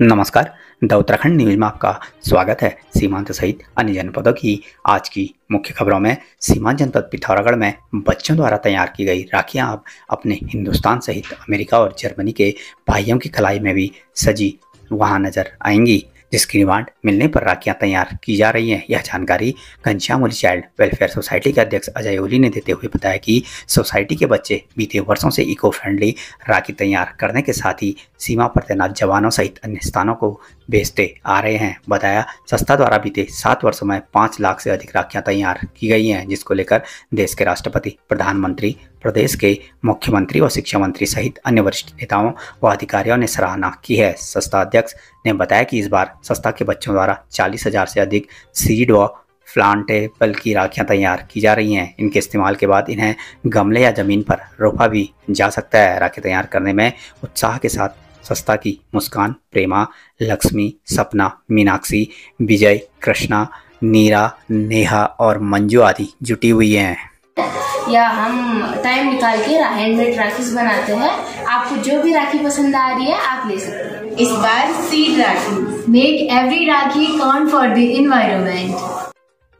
नमस्कार the Uttarakhand news में आपका स्वागत है सीमांत सहित अन्य जनपदों की आज की मुख्य खबरों में सीमांत जनपद पिथौरागढ़ में बच्चों द्वारा तैयार की गई राखियां अब अपने हिंदुस्तान सहित अमेरिका और जर्मनी के भाइयों की कलाई में भी सजी वहां नजर आएंगी जिसकी रिमांड मिलने पर राखियां तैयार की जा रही हैं यह जानकारी घनश्याम चाइल्ड वेलफेयर सोसाइटी के अध्यक्ष अजय ओली ने देते हुए बताया कि सोसाइटी के बच्चे बीते वर्षों से इको फ्रेंडली राखी तैयार करने के साथ ही सीमा पर तैनात जवानों सहित अन्य स्थानों को भेजते आ रहे हैं बताया संस्था द्वारा बीते सात वर्षों में पाँच लाख से अधिक राखियां तैयार की गई हैं जिसको लेकर देश के राष्ट्रपति प्रधानमंत्री प्रदेश के मुख्यमंत्री और शिक्षा मंत्री सहित अन्य वरिष्ठ नेताओं व अधिकारियों ने सराहना की है संस्था अध्यक्ष ने बताया कि इस बार संस्था के बच्चों द्वारा चालीस हज़ार से अधिक सीड व प्लांटेबल की राखियां तैयार की जा रही हैं इनके इस्तेमाल के बाद इन्हें गमले या ज़मीन पर रोपा भी जा सकता है राखी तैयार करने में उत्साह के साथ सस्ता की मुस्कान प्रेमा लक्ष्मी सपना मीनाक्षी विजय कृष्णा नीरा नेहा और मंजू आदि जुटी हुई हैं या हम टाइम निकाल के हैंडमेड राखी बनाते हैं आपको जो भी राखी पसंद आ रही है आप ले सकते हैं इस बार seed rakhi make every rakhi count for the environment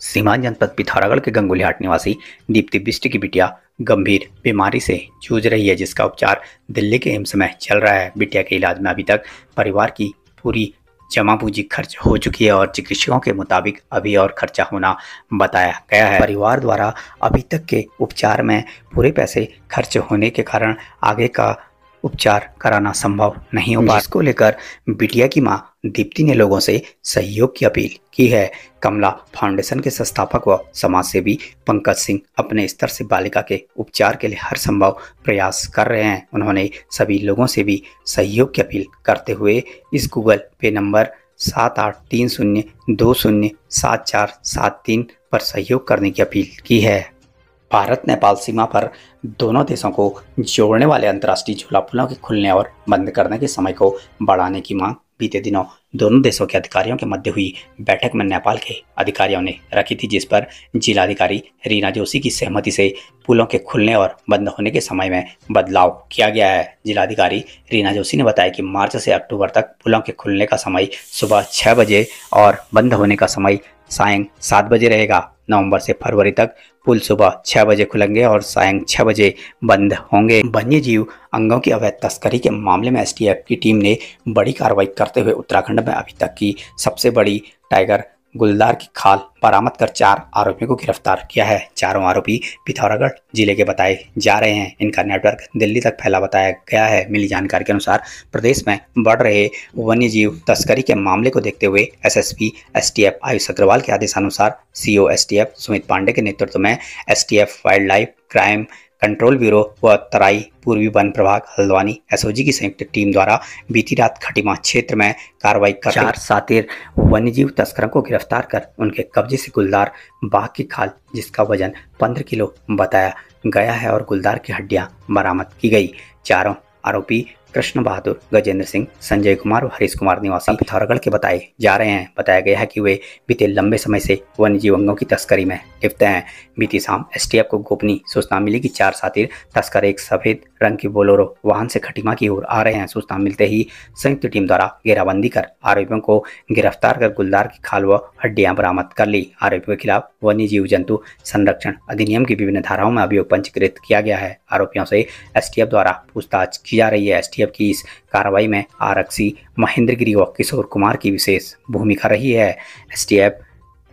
सीमांत जनपद पिथौरागढ़ के गंगुलहाट निवासी दीप्ति बिस्ट की बिटिया गंभीर बीमारी से जूझ रही है जिसका उपचार दिल्ली के एम्स में चल रहा है बिटिया के इलाज में अभी तक परिवार की पूरी जमा पूंजी खर्च हो चुकी है और चिकित्सकों के मुताबिक अभी और खर्चा होना बताया गया है परिवार द्वारा अभी तक के उपचार में पूरे पैसे खर्च होने के कारण आगे का उपचार कराना संभव नहीं हो पा इसको लेकर बिटिया की मां दीप्ति ने लोगों से सहयोग की अपील की है कमला फाउंडेशन के संस्थापक व समाजसेवी पंकज सिंह अपने स्तर से बालिका के उपचार के लिए हर संभव प्रयास कर रहे हैं उन्होंने सभी लोगों से भी सहयोग की अपील करते हुए इस गूगल पे नंबर सात आठ तीन शून्य दो शून्य सात चार सात तीन पर सहयोग करने की अपील की है भारत नेपाल सीमा पर दोनों देशों को जोड़ने वाले अंतर्राष्ट्रीय झूला पुलों के खुलने और बंद करने के समय को बढ़ाने की मांग बीते दिनों दोनों देशों के अधिकारियों के मध्य हुई बैठक में नेपाल के अधिकारियों ने रखी थी जिस पर जिलाधिकारी रीना जोशी की सहमति से पुलों के खुलने और बंद होने के समय में बदलाव किया गया है जिलाधिकारी रीना जोशी ने बताया कि मार्च से अक्टूबर तक पुलों के खुलने का समय सुबह छः बजे और बंद होने का समय सायं सात बजे रहेगा नवंबर से फरवरी तक पुल सुबह छह बजे खुलेंगे और सायं छह बजे बंद होंगे वन्य जीव अंगों की अवैध तस्करी के मामले में एसटीएफ की टीम ने बड़ी कार्रवाई करते हुए उत्तराखंड में अभी तक की सबसे बड़ी टाइगर गुलदार की खाल बरामद कर चार आरोपियों को गिरफ्तार किया है चारों आरोपी पिथौरागढ़ जिले के बताए जा रहे हैं इनका नेटवर्क दिल्ली तक फैला बताया गया है मिली जानकारी के अनुसार प्रदेश में बढ़ रहे वन्य जीव तस्करी के मामले को देखते हुए एसएसपी एसटीएफ आयुष अग्रवाल के आदेशानुसार सीओ एसटीएफ सुमित पांडे के नेतृत्व में F wildlife crime control bureau व तराई पूर्वी वन प्रभाग हल्द्वानी एसओजी की संयुक्त टीम द्वारा बीती रात खटीमा क्षेत्र में कार्रवाई कर चार सातिर वन्यजीव तस्करों को गिरफ्तार कर उनके कब्जे से गुलदार बाघ की खाल जिसका वजन 15 किलो बताया गया है और गुलदार की हड्डियां बरामद की गई चारों आरोपी कृष्ण बहादुर गजेंद्र सिंह संजय कुमार और हरीश कुमार निवासी पिथौरागढ़ के बताए जा रहे हैं बताया गया है कि वे बीते लंबे समय से वन्य जीव अंगों की तस्करी में लिप्त हैं बीती शाम एसटीएफ को गोपनीय सूचना मिली कि चार साथी तस्कर एक सफेद रंग की बोलोरो वाहन से खटीमा की ओर आ रहे हैं सूचना मिलते ही संयुक्त टीम द्वारा घेराबंदी कर आरोपियों को गिरफ्तार कर गुलदार की खाल व हड्डियां बरामद कर ली आरोपियों के खिलाफ वन्य जीव जंतु संरक्षण अधिनियम की विभिन्न धाराओं में अभियोग पंजीकृत किया गया है आरोपियों से एस द्वारा पूछताछ की जा रही है एस की इस कार्रवाई में आरक्षी महेंद्र गिरी व किशोर कुमार की विशेष भूमिका रही है एफ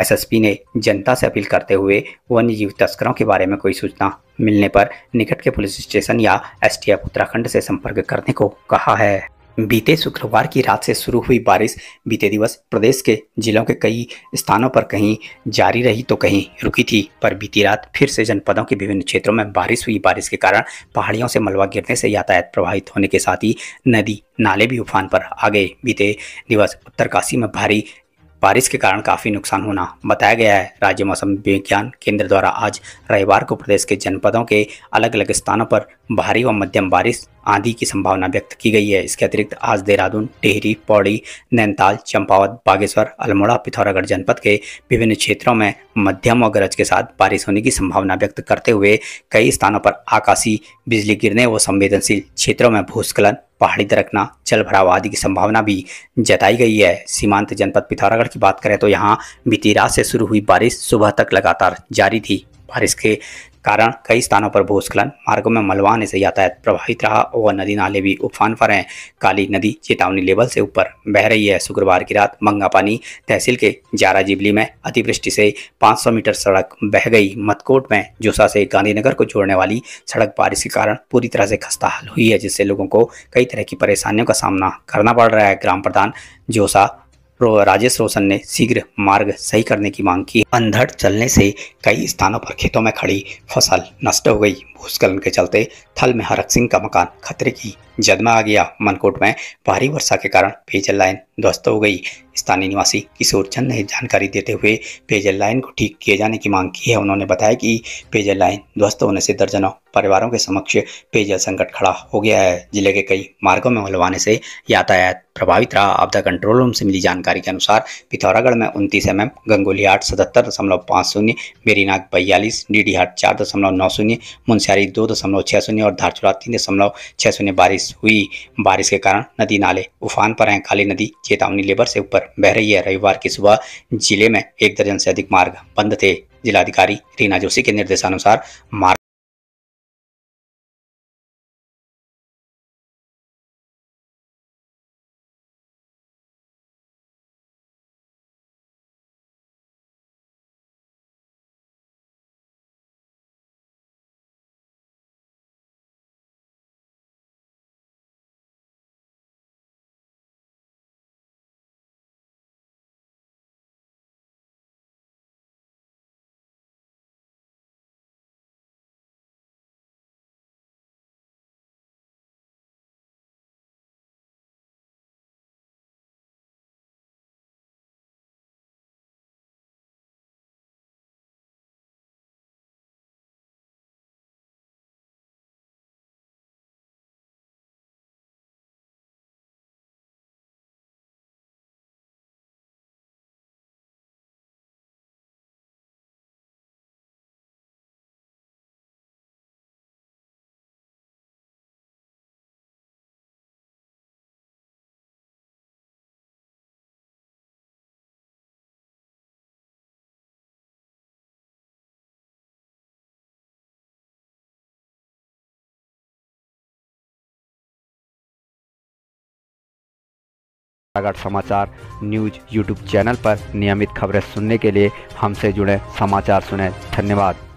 एसएसपी ने जनता से अपील करते हुए वन्य जीव तस्करों के बारे में कोई सूचना मिलने पर निकट के पुलिस स्टेशन या एसटीएफ उत्तराखंड से संपर्क करने को कहा है बीते शुक्रवार की रात से शुरू हुई बारिश बीते दिवस प्रदेश के जिलों के कई स्थानों पर कहीं जारी रही तो कहीं रुकी थी पर बीती रात फिर से जनपदों के विभिन्न क्षेत्रों में बारिश हुई बारिश के कारण पहाड़ियों से मलबा गिरने से यातायात प्रभावित होने के साथ ही नदी नाले भी उफान पर आ गए बीते दिवस उत्तरकाशी में भारी बारिश के कारण काफ़ी नुकसान होना बताया गया है राज्य मौसम विज्ञान केंद्र द्वारा आज रविवार को प्रदेश के जनपदों के अलग अलग स्थानों पर भारी व मध्यम बारिश आंधी की संभावना व्यक्त की गई है इसके अतिरिक्त आज देहरादून टिहरी पौड़ी नैनीताल चंपावत बागेश्वर अल्मोड़ा पिथौरागढ़ जनपद के विभिन्न क्षेत्रों में मध्यम और गरज के साथ बारिश होने की संभावना व्यक्त करते हुए कई स्थानों पर आकाशीय बिजली गिरने व संवेदनशील क्षेत्रों में भूस्खलन पहाड़ी दरकना जल भराव आदि की संभावना भी जताई गई है सीमांत जनपद पिथौरागढ़ की बात करें तो यहाँ बीती रात से शुरू हुई बारिश सुबह तक लगातार जारी थी बारिश के कारण कई स्थानों पर भूस्खलन मार्गों में मलवान आने से यातायात प्रभावित रहा और नदी नाले भी उफान पर हैं काली नदी चेतावनी लेवल से ऊपर बह रही है शुक्रवार की रात मंगापानी तहसील के जारा जिबली में अतिवृष्टि से 500 मीटर सड़क बह गई मतकोट में जोसा से गांधीनगर को जोड़ने वाली सड़क बारिश के कारण पूरी तरह से खस्ता हाल हुई है जिससे लोगों को कई तरह की परेशानियों का सामना करना पड़ रहा है ग्राम प्रधान जोसा राजेश रोशन ने शीघ्र मार्ग सही करने की मांग की अंधड़ चलने से कई स्थानों पर खेतों में खड़ी फसल नष्ट हो गई भूस्खलन के चलते थल में हरक सिंह का मकान खतरे की जद में आ गया मनकोट में भारी वर्षा के कारण पेयजल लाइन ध्वस्त हो गई स्थानीय निवासी किशोर चंद ने जानकारी देते हुए पेयजल लाइन को ठीक किए जाने की मांग की है उन्होंने बताया कि पेयजल लाइन ध्वस्त होने से दर्जनों परिवारों के समक्ष पेयजल संकट खड़ा हो गया है जिले के कई मार्गों में उलवाने से यातायात प्रभावित रहा आपदा कंट्रोल रूम से मिली जानकारी के अनुसार पिथौरागढ़ में उनतीस एम एम गंगोलीहाट सतहत्तर दशमलव पाँच शून्य मेरीनाग बयालीस डीडीहाट चार दशमलव नौ शून्य मुंशियारी दो दशमलव छः शून्य और धारचूला तीन दशमलव छः शून्य बारिश हुई बारिश के कारण नदी नाले उफान पर हैं काली नदी चेतावनी लेबर से ऊपर बह रही है रविवार की सुबह जिले में एक दर्जन से अधिक मार्ग बंद थे जिलाधिकारी रीना जोशी के निर्देशानुसार मार्ग बालाघाट समाचार न्यूज यूट्यूब चैनल पर नियमित खबरें सुनने के लिए हमसे जुड़े समाचार सुने धन्यवाद